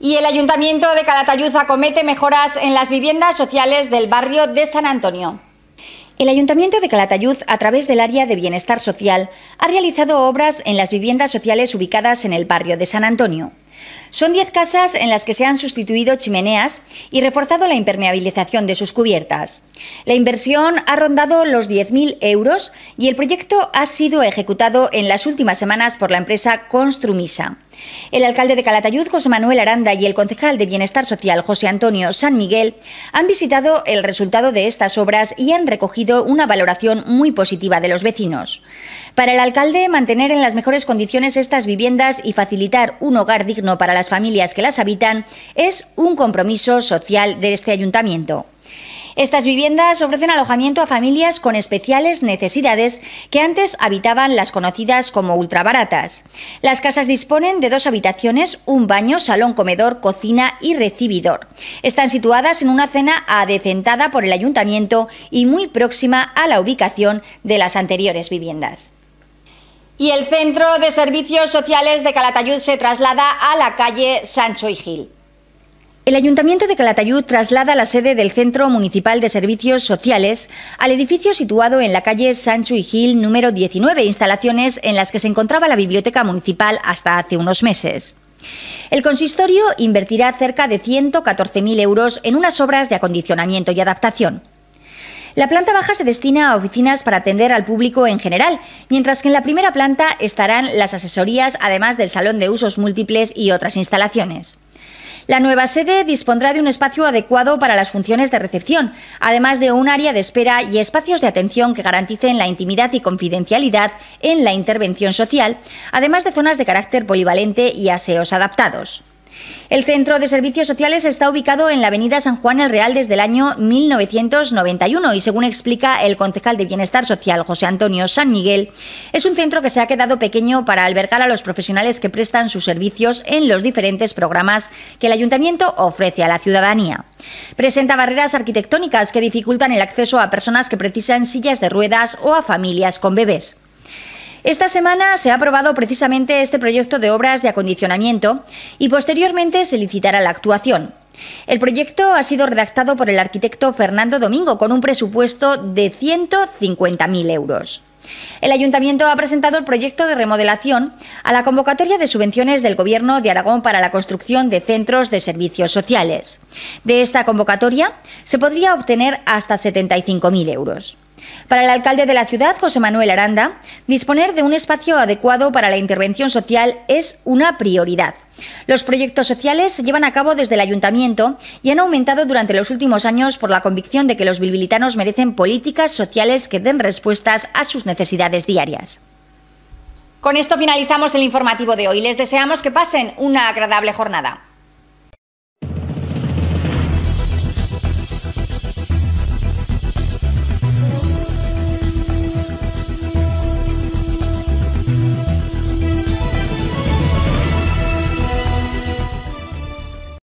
Y el Ayuntamiento de Calatayud acomete mejoras en las viviendas sociales del barrio de San Antonio. El Ayuntamiento de Calatayud, a través del área de Bienestar Social, ha realizado obras en las viviendas sociales ubicadas en el barrio de San Antonio. Son 10 casas en las que se han sustituido chimeneas y reforzado la impermeabilización de sus cubiertas. La inversión ha rondado los 10.000 euros y el proyecto ha sido ejecutado en las últimas semanas por la empresa Construmisa. El alcalde de Calatayud, José Manuel Aranda, y el concejal de Bienestar Social, José Antonio San Miguel, han visitado el resultado de estas obras y han recogido una valoración muy positiva de los vecinos. Para el alcalde, mantener en las mejores condiciones estas viviendas y facilitar un hogar digno para las familias que las habitan es un compromiso social de este ayuntamiento. Estas viviendas ofrecen alojamiento a familias con especiales necesidades que antes habitaban las conocidas como ultrabaratas. Las casas disponen de dos habitaciones, un baño, salón, comedor, cocina y recibidor. Están situadas en una cena adecentada por el ayuntamiento y muy próxima a la ubicación de las anteriores viviendas. Y el Centro de Servicios Sociales de Calatayud se traslada a la calle Sancho y Gil. El Ayuntamiento de Calatayud traslada la sede del Centro Municipal de Servicios Sociales al edificio situado en la calle Sancho y Gil número 19, instalaciones en las que se encontraba la Biblioteca Municipal hasta hace unos meses. El consistorio invertirá cerca de 114.000 euros en unas obras de acondicionamiento y adaptación. La planta baja se destina a oficinas para atender al público en general, mientras que en la primera planta estarán las asesorías, además del salón de usos múltiples y otras instalaciones. La nueva sede dispondrá de un espacio adecuado para las funciones de recepción, además de un área de espera y espacios de atención que garanticen la intimidad y confidencialidad en la intervención social, además de zonas de carácter polivalente y aseos adaptados. El Centro de Servicios Sociales está ubicado en la Avenida San Juan el Real desde el año 1991 y, según explica el concejal de Bienestar Social José Antonio San Miguel, es un centro que se ha quedado pequeño para albergar a los profesionales que prestan sus servicios en los diferentes programas que el ayuntamiento ofrece a la ciudadanía. Presenta barreras arquitectónicas que dificultan el acceso a personas que precisan sillas de ruedas o a familias con bebés. Esta semana se ha aprobado precisamente este proyecto de obras de acondicionamiento y posteriormente se licitará la actuación. El proyecto ha sido redactado por el arquitecto Fernando Domingo con un presupuesto de 150.000 euros. El ayuntamiento ha presentado el proyecto de remodelación a la convocatoria de subvenciones del Gobierno de Aragón para la construcción de centros de servicios sociales. De esta convocatoria se podría obtener hasta 75.000 euros. Para el alcalde de la ciudad, José Manuel Aranda, disponer de un espacio adecuado para la intervención social es una prioridad. Los proyectos sociales se llevan a cabo desde el ayuntamiento y han aumentado durante los últimos años por la convicción de que los bilbilitanos merecen políticas sociales que den respuestas a sus necesidades diarias. Con esto finalizamos el informativo de hoy. Les deseamos que pasen una agradable jornada.